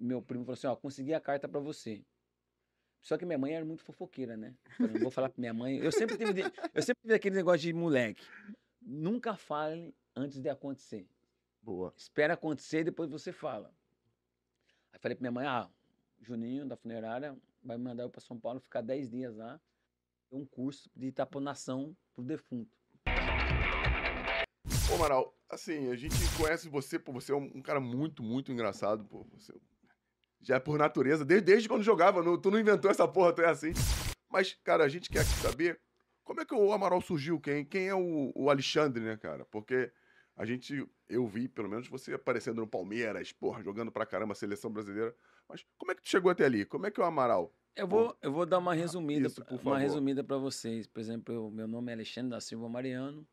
meu primo falou assim, ó, consegui a carta para você. Só que minha mãe era muito fofoqueira, né? Eu não vou falar pra minha mãe. Eu sempre tive, eu sempre tive aquele negócio de moleque. Nunca fale antes de acontecer. Boa. Espera acontecer e depois você fala. Aí falei pra minha mãe, ah, Juninho da funerária vai me mandar eu pra São Paulo ficar 10 dias lá. Um curso de taponação pro defunto. Ô, Amaral, assim, a gente conhece você, pô, você é um cara muito, muito engraçado, pô. Você é já é por natureza, desde, desde quando jogava. No, tu não inventou essa porra, tu é assim. Mas, cara, a gente quer saber como é que o Amaral surgiu, quem, quem é o, o Alexandre, né, cara? Porque a gente, eu vi, pelo menos, você aparecendo no Palmeiras, porra, jogando pra caramba a seleção brasileira. Mas como é que tu chegou até ali? Como é que é o Amaral? Eu vou, eu vou dar uma ah, resumida, Isso, uma resumida para vocês. Por exemplo, eu, meu nome é Alexandre da Silva Mariano.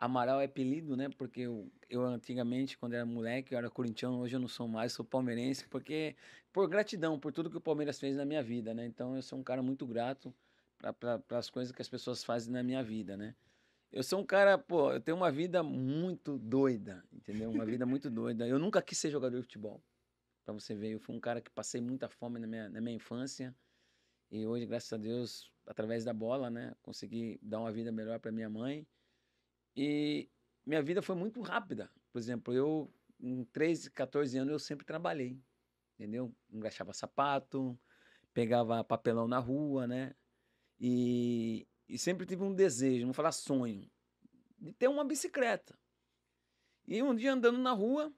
Amaral é apelido, né? Porque eu, eu antigamente, quando era moleque, eu era corintiano, hoje eu não sou mais, sou palmeirense, porque por gratidão, por tudo que o Palmeiras fez na minha vida, né? Então eu sou um cara muito grato para as coisas que as pessoas fazem na minha vida, né? Eu sou um cara, pô, eu tenho uma vida muito doida, entendeu? Uma vida muito doida. Eu nunca quis ser jogador de futebol, para você ver. Eu fui um cara que passei muita fome na minha, na minha infância e hoje, graças a Deus, através da bola, né? Consegui dar uma vida melhor para minha mãe e minha vida foi muito rápida. Por exemplo, eu, com 13, 14 anos, eu sempre trabalhei, entendeu? Engraxava sapato, pegava papelão na rua, né? E, e sempre tive um desejo, não falar sonho, de ter uma bicicleta. E um dia andando na rua,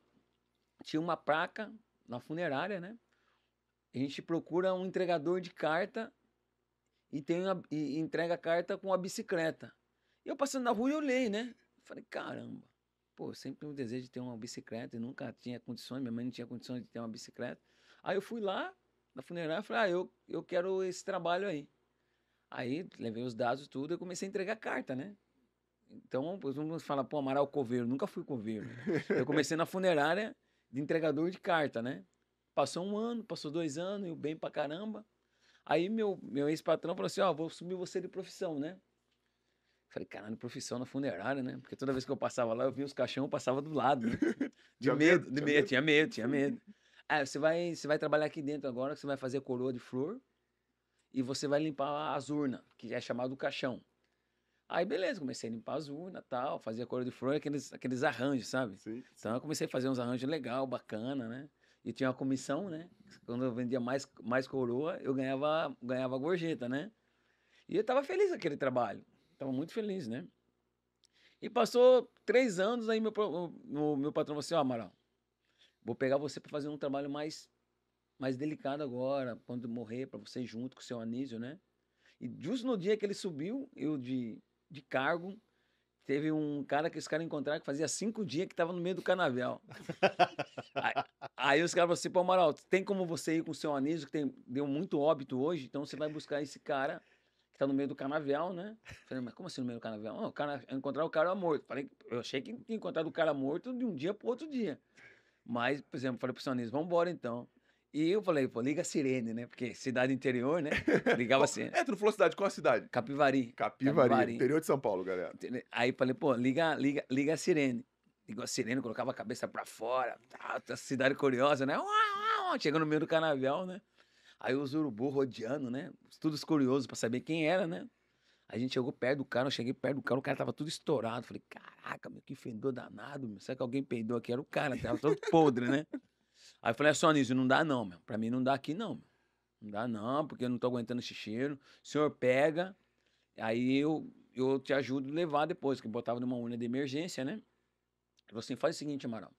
tinha uma placa na funerária, né? A gente procura um entregador de carta e, tem uma, e entrega a carta com a bicicleta. Eu passando na rua, eu olhei, né? Falei, caramba. Pô, sempre um desejo de ter uma bicicleta e nunca tinha condições, minha mãe não tinha condições de ter uma bicicleta. Aí eu fui lá, na funerária, falei, ah, eu, eu quero esse trabalho aí. Aí levei os dados tudo e comecei a entregar carta, né? Então, os mundo falam, pô, Amaral Coveiro, nunca fui coveiro. Né? Eu comecei na funerária de entregador de carta, né? Passou um ano, passou dois anos, eu bem pra caramba. Aí meu, meu ex-patrão falou assim, ó, oh, vou assumir você de profissão, né? Falei, caralho, profissão na funerária, né? Porque toda vez que eu passava lá, eu via os caixão, eu passava do lado. Né? De medo, medo, de medo, tinha medo, tinha medo. Ah, você vai, você vai trabalhar aqui dentro agora, você vai fazer coroa de flor e você vai limpar as urnas, que é chamado caixão. Aí, beleza, comecei a limpar as urnas tal, fazia coroa de flor, aqueles, aqueles arranjos, sabe? Sim, sim. Então eu comecei a fazer uns arranjos legal, bacana, né? E tinha uma comissão, né? Quando eu vendia mais, mais coroa, eu ganhava, ganhava gorjeta, né? E eu tava feliz naquele aquele trabalho. Estava muito feliz, né? E passou três anos, aí meu, o, meu patrão falou assim, ó, oh, Amaral, vou pegar você para fazer um trabalho mais, mais delicado agora, quando morrer, para você junto com o seu Anísio, né? E justo no dia que ele subiu, eu de, de cargo, teve um cara que os caras encontraram que fazia cinco dias que estava no meio do canavial. aí, aí, os caras falaram assim, pô, Amaral, tem como você ir com o seu Anísio, que tem, deu muito óbito hoje, então você vai buscar esse cara tá no meio do canavial, né? Falei, mas como assim no meio do canavial? Não, o cara, encontrar o cara morto. Falei, eu achei que tinha encontrado o cara morto de um dia pro outro dia. Mas, por exemplo, falei pro Sonis, vamos embora então. E eu falei, pô, liga a sirene, né? Porque cidade interior, né? Ligava assim. É, tu não falou cidade, qual a cidade? Capivari. Capivari. Capivari, interior de São Paulo, galera. Aí falei, pô, liga, liga, liga a sirene. Ligou a sirene, colocava a cabeça para fora. Tá, tá, cidade curiosa, né? Uau, uau, chegando no meio do canavial, né? Aí os urubu rodeando, né? Todos curiosos para saber quem era, né? A gente chegou perto do cara, eu cheguei perto do cara, o cara tava tudo estourado. Falei, caraca, meu, que fedor danado, meu. Será que alguém peidou aqui? Era o cara, tava todo podre, né? Aí eu falei, é só Anísio, não dá não, meu. Pra mim não dá aqui não, meu. Não dá não, porque eu não tô aguentando esse cheiro. O senhor pega, aí eu, eu te ajudo a levar depois, que botava numa urna de emergência, né? Ele falou assim, faz o seguinte, Amaral.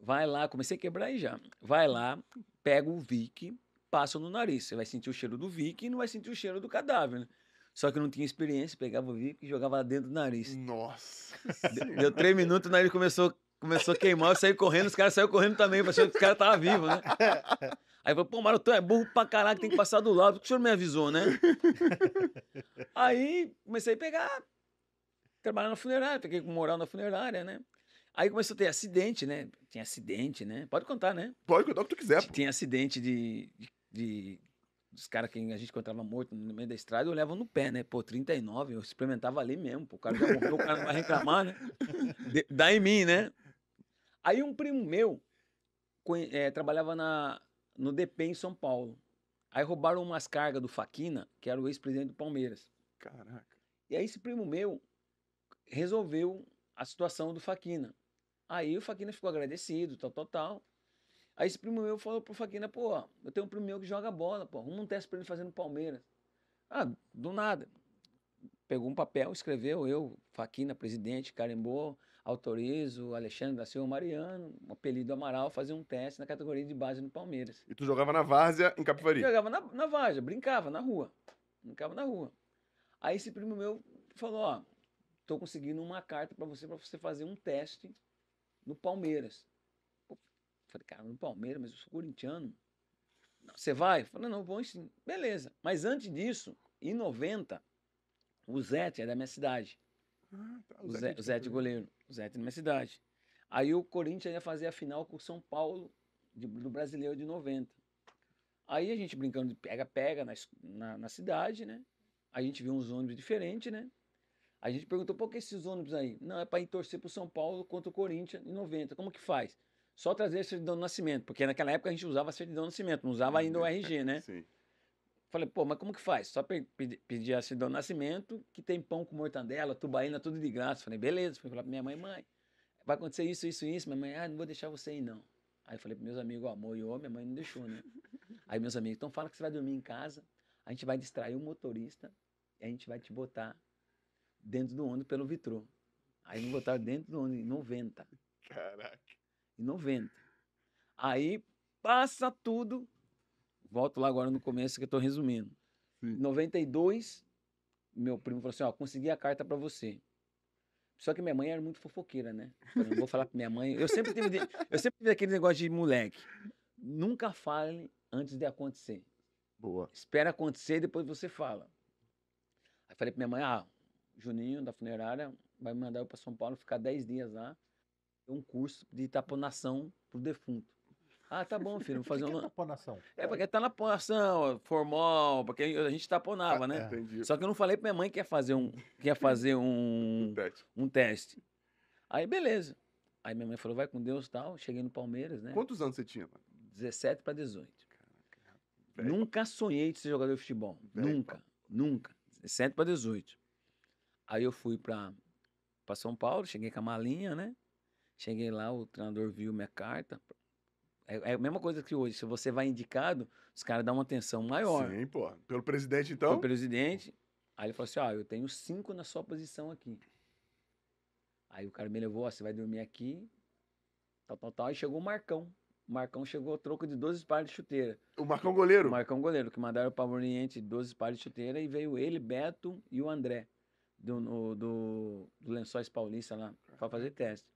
Vai lá, comecei a quebrar aí já. Vai lá, pega o Vic, passam no nariz. Você vai sentir o cheiro do Vick e não vai sentir o cheiro do cadáver, né? Só que eu não tinha experiência, pegava o Vick e jogava lá dentro do nariz. Nossa! Deu, três minutos, o nariz começou, começou a queimar, eu saí correndo, os caras saíram correndo também, achando que os caras estavam vivos, né? Aí falei, pô, Maroto, é burro pra caralho, tem que passar do lado, porque o senhor me avisou, né? Aí comecei a pegar, trabalhar na funerária, peguei com moral na funerária, né? Aí começou a ter acidente, né? Tinha acidente, né? Pode contar, né? Pode contar o que tu quiser. Tinha acidente de, de de os caras que a gente encontrava morto no meio da estrada, eu olhava no pé, né? Pô, 39, eu experimentava ali mesmo. Pô, o cara já morreu, o cara não vai reclamar, né? dá em mim, né? Aí um primo meu é, trabalhava na, no DP em São Paulo. Aí roubaram umas cargas do Faquina, que era o ex-presidente do Palmeiras. Caraca. E aí esse primo meu resolveu a situação do Faquina. Aí o Faquina ficou agradecido, tal, tal, tal. Aí esse primo meu falou pro Faquina, pô, eu tenho um primo meu que joga bola, pô, arruma um teste pra ele fazer no Palmeiras. Ah, do nada. Pegou um papel, escreveu, eu, Faquina, presidente, carimbou, autorizo, Alexandre da Silva Mariano, um apelido Amaral, fazer um teste na categoria de base no Palmeiras. E tu jogava na várzea em Capivari? Eu jogava na, na várzea, brincava na rua. Brincava na rua. Aí esse primo meu falou, ó, tô conseguindo uma carta para você, para você fazer um teste no Palmeiras. Falei, cara, no Palmeiras, mas eu sou corintiano. Você vai? Eu falei, não, vou sim. Beleza. Mas antes disso, em 90, o Zete é da minha cidade. Ah, tá, o, o, Zete, é é goleiro. O Zete é da minha cidade. Aí o Corinthians ia fazer a final com o São Paulo de, do Brasileiro de 90. Aí a gente brincando de pega-pega na, na, na, cidade, né? A gente viu uns ônibus diferentes, né? A gente perguntou, por que esses ônibus aí? Não, é para ir torcer pro São Paulo contra o Corinthians em 90. Como que faz? só trazer a certidão de nascimento, porque naquela época a gente usava a certidão de nascimento, não usava ainda o uhum. RG, né? Sim. Falei, pô, mas como que faz? Só pedir a certidão de nascimento, que tem pão com mortadela, tubaína, tudo de graça. Falei, beleza. Fui falar pra minha mãe, mãe, vai acontecer isso, isso, isso. Minha mãe, ah, não vou deixar você ir, não. Aí eu falei pros meus amigos, ó, moiou, minha mãe não deixou, né? Aí meus amigos, então fala que você vai dormir em casa, a gente vai distrair o motorista e a gente vai te botar dentro do ônibus pelo vitrô. Aí me botaram dentro do ônibus, 90. Caraca e 90. Aí passa tudo. Volto lá agora no começo que eu estou resumindo. Sim. Em 92, meu primo falou assim: ó, consegui a carta para você. Só que minha mãe era muito fofoqueira, né? Eu não vou falar pra minha mãe. Eu sempre tive, eu sempre tive aquele negócio de moleque. Nunca fale antes de acontecer. Boa. Espera acontecer e depois você fala. Aí falei pra minha mãe: ah, Juninho da funerária vai me mandar eu pra São Paulo ficar 10 dias lá. É um curso de taponação pro defunto. Ah, tá bom, filho, vou fazer que é taponação? É, porque tá na ponação, formal, porque a gente taponava, ah, né? É, entendi. Só que eu não falei pra minha mãe que ia fazer um. Que ia fazer um, um, teste. um teste. Aí, beleza. Aí minha mãe falou, vai com Deus tal. Cheguei no Palmeiras, né? Quantos anos você tinha, mano? 17 para 18. Caraca, nunca sonhei de ser jogador de futebol. Nunca, nunca. 17 para 18. Aí eu fui para São Paulo, cheguei com a malinha, né? Cheguei lá, o treinador viu minha carta. É, é a mesma coisa que hoje. Se você vai indicado, os caras dão uma atenção maior. Sim, pô. Pelo presidente, então? Pelo presidente. Aí ele falou assim: ó, ah, eu tenho cinco na sua posição aqui. Aí o cara me levou, ó, você vai dormir aqui, tal, tal, tal. Aí chegou o Marcão. O Marcão chegou troco de 12 pares de chuteira. O Marcão goleiro? O Marcão goleiro, que mandaram para o Oriente 12 pares de chuteira e veio ele, Beto e o André, do, no, do, do Lençóis Paulista lá, para fazer teste.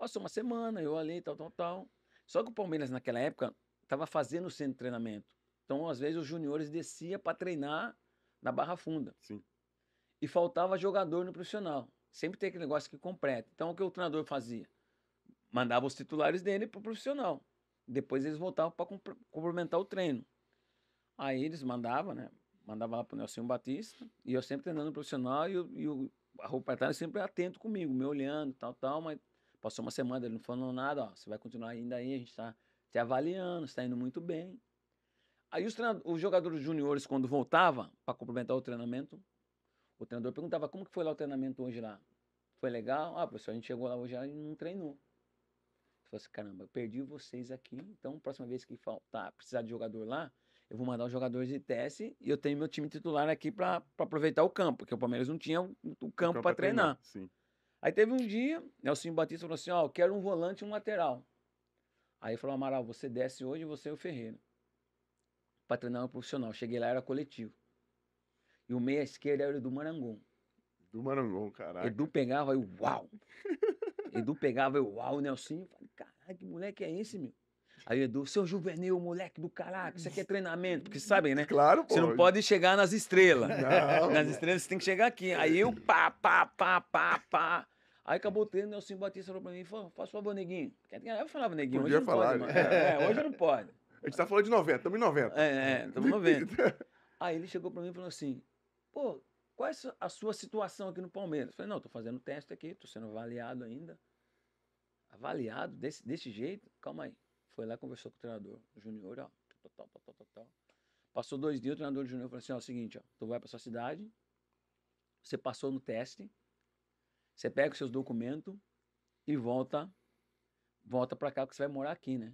Passou uma semana, eu ali, tal, tal, tal. Só que o Palmeiras, naquela época, estava fazendo o centro de treinamento. Então, às vezes, os juniores descia para treinar na Barra Funda. Sim. E faltava jogador no profissional. Sempre tem aquele negócio que completa. Então, o que o treinador fazia? Mandava os titulares dele para o profissional. Depois eles voltavam para complementar o treino. Aí eles mandavam, né? Mandava lá para o Nelson Batista. E eu sempre treinando no profissional e, eu, e o Arroba sempre atento comigo, me olhando, tal, tal. Mas Passou uma semana, ele não falou nada, ó, você vai continuar ainda aí, a gente está te avaliando, está indo muito bem. Aí os, os jogadores juniores, quando voltava para complementar o treinamento, o treinador perguntava como que foi lá o treinamento hoje lá. Foi legal? Ah, professor, a gente chegou lá hoje e não treinou. Eu falei assim, caramba, eu perdi vocês aqui, então próxima vez que faltar, tá, precisar de jogador lá, eu vou mandar os jogadores de teste e eu tenho meu time titular aqui para aproveitar o campo, porque o Palmeiras não tinha o campo para treinar. treinar. Sim. Aí teve um dia, Nelson Batista falou assim: Ó, eu quero um volante e um lateral. Aí falou: Amaral, você desce hoje você é o Ferreira. Pra treinar um profissional. Cheguei lá, era coletivo. E o meia esquerda era o Edu Marangon. Edu Marangon, caralho. Edu pegava e uau! Edu pegava e uau, Nelson. Eu falei: Caralho, que moleque é esse, meu? Aí Edu, seu juvenil, moleque do caraca, isso aqui é treinamento, porque sabem, né? Claro, pô. Você não pode chegar nas estrelas. Não, nas estrelas você tem que chegar aqui. Aí eu pá, pá, pá, pá, pá. Aí acabou né, o treino, Nelson Batista falou pra mim, faz favor, neguinho. Eu falava, neguinho, Podia hoje não falar, pode, né? é, hoje não pode. A gente tá falando de 90, estamos em 90. É, estamos é, em 90. Aí ele chegou pra mim e falou assim, pô, qual é a sua situação aqui no Palmeiras? Eu falei, não, tô fazendo teste aqui, tô sendo avaliado ainda. Avaliado desse, desse jeito? Calma aí. Foi lá, conversou com o treinador júnior, ó, Passou dois dias, o treinador júnior falou assim, ó, é o seguinte, ó, tu vai pra sua cidade, você passou no teste, você pega os seus documentos e volta, volta pra cá, porque você vai morar aqui, né?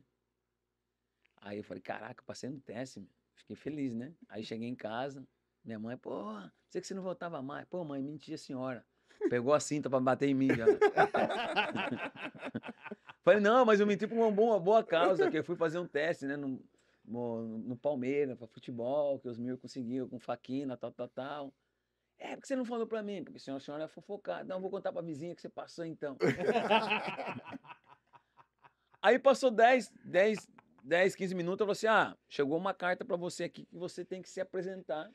Aí eu falei, caraca, passei no teste, meu. fiquei feliz, né? Aí cheguei em casa, minha mãe, pô, sei que você não voltava mais. Pô, mãe, mentia a senhora. Pegou a cinta pra bater em mim já. Né? Falei, não, mas eu menti por uma boa, uma boa causa, que eu fui fazer um teste, né, no, no, no Palmeiras, para futebol, que os meus conseguiam com faquina, tal, tal, tal. É, porque você não falou para mim, porque senão a senhora é fofocada. Não, vou contar para a vizinha que você passou então. Aí passou 10, 10, 10, 15 minutos, eu falei assim: ah, chegou uma carta para você aqui que você tem que se apresentar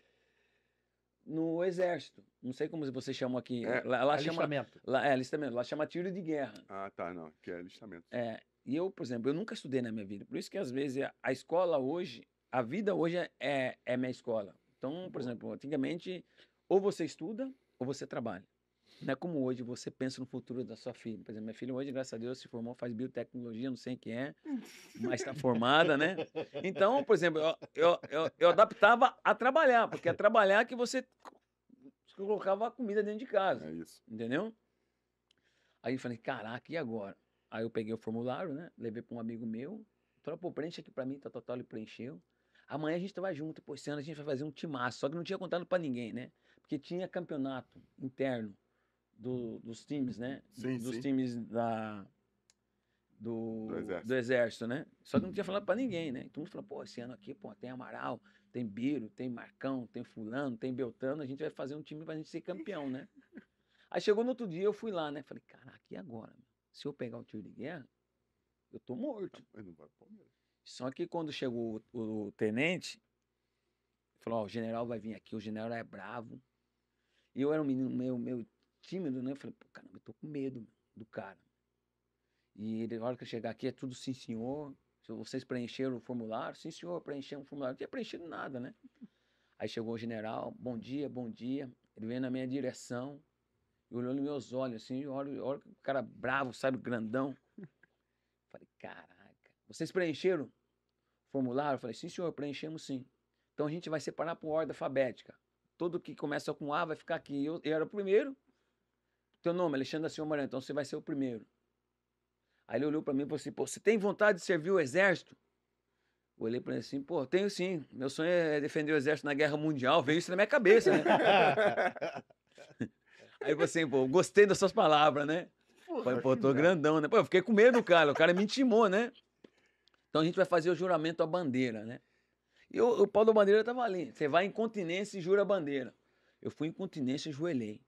no exército. Não sei como você chama aqui. É, lá, lá alistamento. Chama, lá, é, alistamento. Lá chama tiro de guerra. Ah, tá, não. Que é alistamento. É. E eu, por exemplo, eu nunca estudei na minha vida. Por isso que, às vezes, a escola hoje, a vida hoje é, é, é minha escola. Então, por exemplo, antigamente, ou você estuda ou você trabalha. Não é como hoje você pensa no futuro da sua filha. Por exemplo, minha filha hoje, graças a Deus, se formou, faz biotecnologia, não sei quem é, mas está formada, né? Então, por exemplo, eu, eu, eu, eu, adaptava a trabalhar, porque é trabalhar que você colocava a comida dentro de casa. É isso. Entendeu? Aí eu falei, caraca, e agora? Aí eu peguei o formulário, né? Levei para um amigo meu. Falei, pô, preenche aqui para mim, tá total, ele preencheu. Amanhã a gente vai junto, pô, esse ano a gente vai fazer um timaço. Só que não tinha contado para ninguém, né? Porque tinha campeonato interno do, dos times, né? Sim, dos sim. times da, do, do exército. do, exército. né? Só que não tinha falado para ninguém, né? Todo mundo falou, pô, esse ano aqui, pô, tem Amaral, tem Biro, tem Marcão, tem Fulano, tem Beltrano, a gente vai fazer um time pra gente ser campeão, né? Aí chegou no outro dia, eu fui lá, né? Falei, caraca, e agora? Se eu pegar o tiro de guerra, eu tô morto. Ah, Só que quando chegou o, o tenente, falou, ó, oh, o general vai vir aqui, o general é bravo. E eu era um menino meio, meio tímido, né? Eu falei, pô, caramba, eu tô com medo do cara. E ele, na hora que eu chegar aqui, é tudo sim, senhor. Se vocês preencheram o formulário, sim, senhor, preenchemos o formulário. Não tinha preenchido nada, né? Aí chegou o general, bom dia, bom dia. Ele veio na minha direção e olhou nos meus olhos, assim, olha, o cara bravo, sabe, grandão. Falei, caraca, vocês preencheram o formulário? Eu falei, sim, senhor, preenchemos sim. Então a gente vai separar por ordem alfabética. Todo que começa com A vai ficar aqui. Eu, eu era o primeiro, teu nome, Alexandre da Silva Moreira, então você vai ser o primeiro. Aí ele olhou para mim e falou assim: Pô, você tem vontade de servir o exército? Eu olhei para ele assim: Pô, tenho sim. Meu sonho é defender o exército na guerra mundial. Veio isso na minha cabeça, né? Aí você, assim, pô, gostei das suas palavras, né? Pô, pô, tô grandão, né? Pô, eu fiquei com medo, cara. O cara me intimou, né? Então a gente vai fazer o juramento à bandeira, né? E o, o Paulo da Bandeira tava ali. Você vai em continência e jura a bandeira. Eu fui em continência e joelhei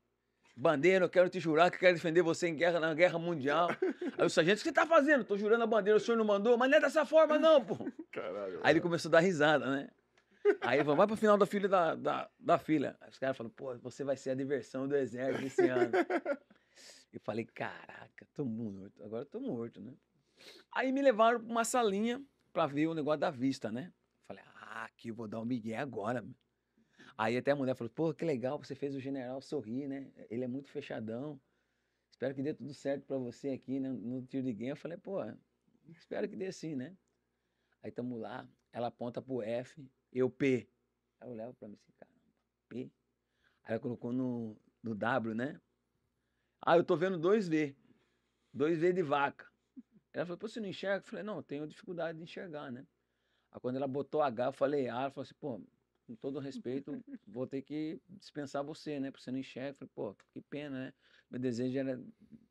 bandeira, eu quero te jurar que quero defender você em guerra, na guerra mundial. Aí o sargento, o que você tá fazendo? Tô jurando a bandeira, o senhor não mandou, mas não é dessa forma, não, pô. Caralho. Aí ele começou a dar risada, né? Aí vamos vai pro final da filha da, da, da filha. Aí os caras falam, pô, você vai ser a diversão do exército esse ano. Eu falei, caraca, tô morto. Agora tô morto, né? Aí me levaram pra uma salinha pra ver o negócio da vista, né? Falei, ah, aqui eu vou dar um migué agora. Meu. Aí até a mulher falou, pô, que legal, você fez o general sorrir, né? Ele é muito fechadão. Espero que dê tudo certo para você aqui, né? No tiro de guerra. Eu falei, pô, espero que dê sim, né? Aí tamo lá, ela aponta pro F, eu P. Aí eu levo pra mim assim, caramba, P. Aí ela colocou no, no W, né? Ah, eu tô vendo dois V. Dois V de vaca. Ela falou, pô, você não enxerga? Eu falei, não, tenho dificuldade de enxergar, né? Aí quando ela botou H, eu falei A, ah, ela falou assim, pô, com todo respeito, vou ter que dispensar você, né? Porque você não enxerga. Falei, pô, que pena, né? Meu desejo era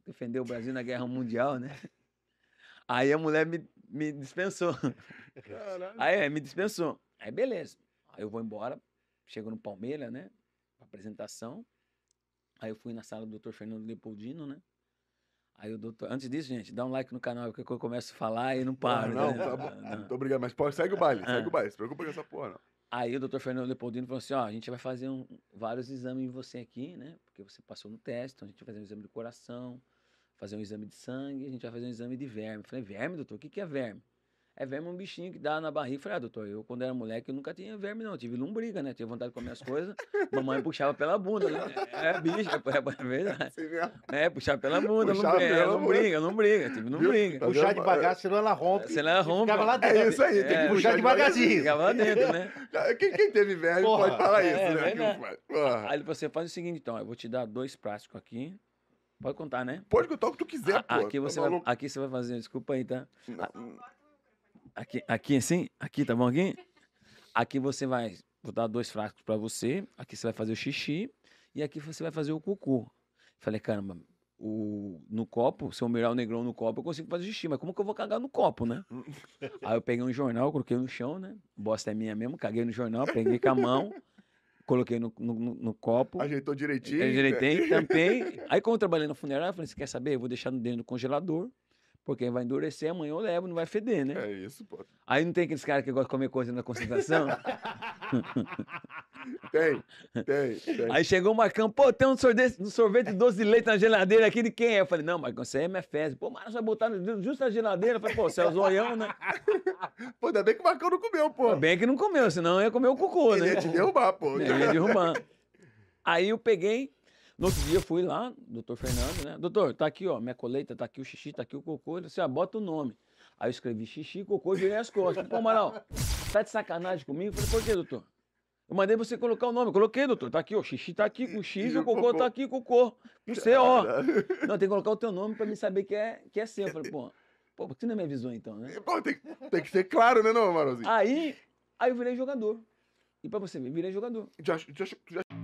defender o Brasil na Guerra Mundial, né? Aí a mulher me, me dispensou. Caralho. Aí é, me dispensou. Aí beleza. Aí eu vou embora, chego no Palmeiras, né? Apresentação. Aí eu fui na sala do Dr. Fernando Leopoldino, né? Aí o doutor. Antes disso, gente, dá um like no canal, porque eu começo a falar e não paro. Não, não, né? tá bom. Não. Muito obrigado, mas pode, segue o baile, ah. segue ah. o baile, se preocupa com essa porra, não. Aí o doutor Fernando Leopoldino falou assim: ó, a gente vai fazer um, vários exames em você aqui, né? Porque você passou no teste, então a gente vai fazer um exame do coração, fazer um exame de sangue, a gente vai fazer um exame de verme. Eu falei, verme, doutor, o que, que é verme? É verme um bichinho que dá na barriga. Falei, ah, doutor, eu quando era moleque eu nunca tinha verme, não. Eu tive lombriga, né? Tive vontade de comer as coisas. Mamãe puxava pela bunda, né? É bicho, é, é, é verdade. É, puxava pela bunda, puxava briga, é, pela briga, lombriga, lombriga, tive lombriga. Tá puxar devagar, senão ela rompe. Senão ela rompe. Ficava lá dentro. É isso aí, tem que é, puxar devagarzinho. Ficava lá dentro, né? Quem, quem teve verme Porra, pode falar isso, né? Aí ele falou assim, faz o seguinte, então, eu vou te dar dois plásticos aqui. Pode contar, né? Pode contar o que tu quiser, ah, pô. Aqui tá você, tá vai, aqui você vai fazer, desculpa aí, tá? Não. Ah, Aqui, aqui assim? Aqui, tá bom aqui? Aqui você vai botar dois frascos para você, aqui você vai fazer o xixi e aqui você vai fazer o cocô. Falei, caramba, o, no copo, se eu mirar o negrão no copo, eu consigo fazer xixi, mas como que eu vou cagar no copo, né? Aí eu peguei um jornal, coloquei no chão, né? Bosta é minha mesmo, caguei no jornal, peguei com a mão, coloquei no, no, no copo. Ajeitou direitinho. Ajeitei, né? tampei. Aí como eu trabalhei na funerária, eu falei, você quer saber? Eu vou deixar dentro do congelador. Porque vai endurecer, amanhã eu levo, não vai feder, né? É isso, pô. Aí não tem aqueles caras que gostam de comer coisa na concentração? tem, tem, tem. Aí chegou o Marcão, pô, tem um sorvete, um sorvete doce de leite na geladeira aqui de quem é? Eu falei, não, Marcão, você é minha fezes. Pô, mas vai botar justo na geladeira? Eu falei, pô, você é o zoião, né? pô, ainda bem que o Marcão não comeu, pô. Ainda bem que não comeu, senão ia comer o cocô, Ele né? Ele ia te derrubar, pô. Ele ia derrubar. Aí eu peguei, no outro dia eu fui lá, doutor Fernando, né? Doutor, tá aqui, ó, minha coleta, tá aqui o xixi, tá aqui o cocô. Ele disse, ah, bota o nome. Aí eu escrevi xixi, cocô, virei as costas. Pô, Amaral, tá de sacanagem comigo? Eu falei, por quê, doutor? Eu mandei você colocar o nome. Eu coloquei, doutor. Tá aqui, ó. Xixi tá aqui com X e o cocô, cocô tá aqui com o cocô. Com ó. Não, tem que colocar o teu nome pra mim saber que é, que é seu. Eu falei, pô, pô, por que você não me avisou então, né? Pô, tem, tem que ser claro, né, não, Aí, aí eu virei jogador. E pra você ver, virei jogador. Já, já, já...